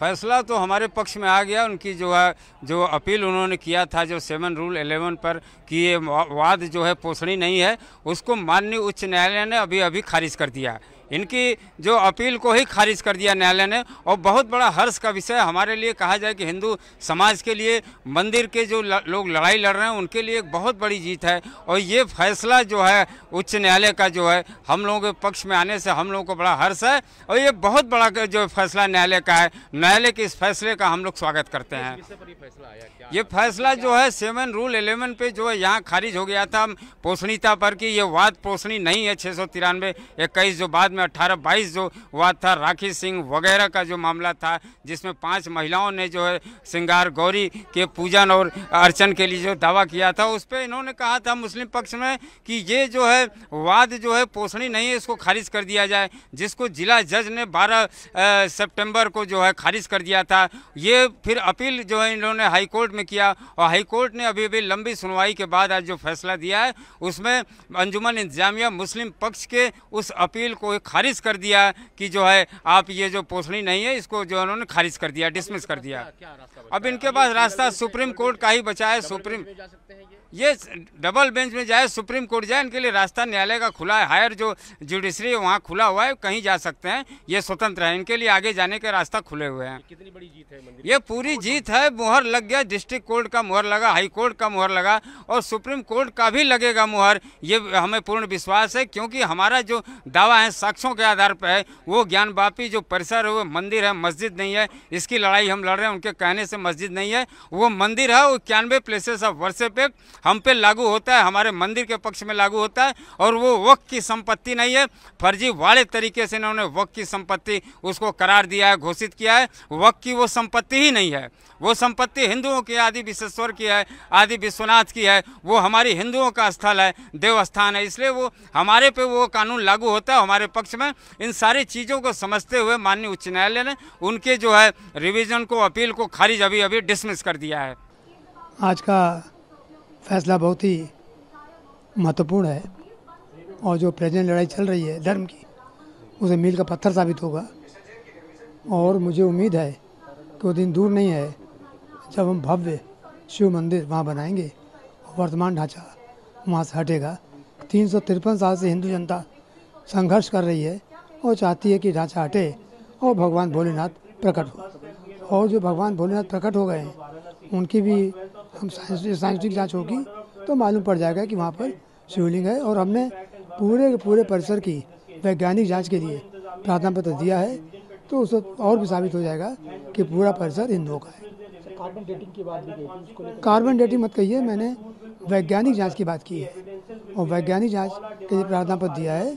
फैसला तो हमारे पक्ष में आ गया उनकी जो है जो अपील उन्होंने किया था जो सेवन रूल एलेवन पर कि ये वाद जो है पोषणी नहीं है उसको माननीय उच्च न्यायालय ने अभी अभी खारिज कर दिया इनकी जो अपील को ही खारिज कर दिया न्यायालय ने और बहुत बड़ा हर्ष का विषय हमारे लिए कहा जाए कि हिंदू समाज के लिए मंदिर के जो लोग लड़ाई लड़ रहे हैं उनके लिए एक बहुत बड़ी जीत है और ये फैसला जो है उच्च न्यायालय का जो है हम लोगों के पक्ष में आने से हम लोगों को बड़ा हर्ष है और ये बहुत बड़ा जो फैसला न्यायालय का है न्यायालय के इस फैसले का हम लोग स्वागत करते हैं ये फैसला जो है सेवन रूल एलेवन पे जो है यहाँ खारिज हो गया था पोषणीता पर कि ये वाद पोषणी नहीं है छः सौ तिरानवे इक्कीस जो बाद में अट्ठारह बाईस जो हुआ था राखी सिंह वगैरह का जो मामला था जिसमें पांच महिलाओं ने जो है श्रृंगार गौरी के पूजन और अर्चन के लिए जो दावा किया था उस पर इन्होंने कहा था मुस्लिम पक्ष में कि ये जो है वाद जो है पोषणी नहीं है इसको खारिज कर दिया जाए जिसको जिला जज ने बारह सेप्टेम्बर को जो है खारिज कर दिया था ये फिर अपील जो है इन्होंने हाईकोर्ट में किया और हाईकोर्ट ने अभी अभी लंबी सुनवाई के बाद आज जो फैसला दिया है उसमें अंजुमन इंतजामिया मुस्लिम पक्ष के उस अपील को खारिज कर दिया कि जो है आप ये जो पोषणी नहीं है इसको जो उन्होंने खारिज कर दिया डिसमिस कर दिया अब इनके पास रास्ता सुप्रीम कोर्ट का ही बचा है सुप्रीम ये डबल बेंच में जाए सुप्रीम कोर्ट जाए इनके लिए रास्ता न्यायालय का खुला है हायर जो जुडिशरी है वहाँ खुला हुआ है कहीं जा सकते हैं ये स्वतंत्र है इनके लिए आगे जाने के रास्ता खुले हुए हैं कितनी बड़ी जीत है ये पूरी जीत है मोहर लग गया डिस्ट्रिक्ट कोर्ट का मोहर लगा हाई कोर्ट का मोहर लगा और सुप्रीम कोर्ट का भी लगेगा मोहर ये हमें पूर्ण विश्वास है क्योंकि हमारा जो दावा है साक्ष साक्ष्यों के आधार पर है वो ज्ञान बापी जो परिसर है वो मंदिर है मस्जिद नहीं है इसकी लड़ाई हम लड़ रहे हैं उनके कहने से मस्जिद नहीं है वो मंदिर है वो इक्यानवे प्लेसेस ऑफ वर्षे एक्ट हम पे लागू होता है हमारे मंदिर के पक्ष में लागू होता है और वो वक्त की संपत्ति नहीं है फर्जी वाले तरीके से इन्होंने वक्त की संपत्ति उसको करार दिया है घोषित किया है वक्त की वो संपत्ति ही नहीं है वो संपत्ति हिंदुओं की आदि विश्वेश्वर की है आदि विश्वनाथ की है वो हमारी हिंदुओं का स्थल है देवस्थान है इसलिए वो हमारे पे वो कानून लागू होता है हमारे पक्ष पक्ष में इन सारी चीज़ों को समझते हुए माननीय उच्च न्यायालय ने उनके जो है रिविजन को अपील को खारिज अभी अभी डिसमिस कर दिया है आज का फैसला बहुत ही महत्वपूर्ण है और जो प्रेजेंट लड़ाई चल रही है धर्म की उसे मील का पत्थर साबित होगा और मुझे उम्मीद है कि वो दिन दूर नहीं है जब हम भव्य शिव मंदिर वहाँ बनाएंगे और वर्तमान ढांचा वहाँ से हटेगा तीन साल से हिंदू जनता संघर्ष कर रही है वो चाहती है कि ढांचा हटे और भगवान भोलेनाथ प्रकट हो और जो भगवान भोलेनाथ प्रकट हो गए हैं उनकी भी हम साइंटिफिक जाँच होगी तो मालूम पड़ जाएगा कि वहाँ पर शिवलिंग है और हमने पूरे पूरे परिसर की वैज्ञानिक जांच के लिए प्रार्थना पत्र दिया है तो उस और भी साबित हो जाएगा कि पूरा परिसर हिंदुओं का है कार्बन डेटिंग की बात भी कार्बन डेटिंग मत कहिए मैंने वैज्ञानिक जांच की बात की है और वैज्ञानिक जांच के लिए प्रार्थना पत्र दिया है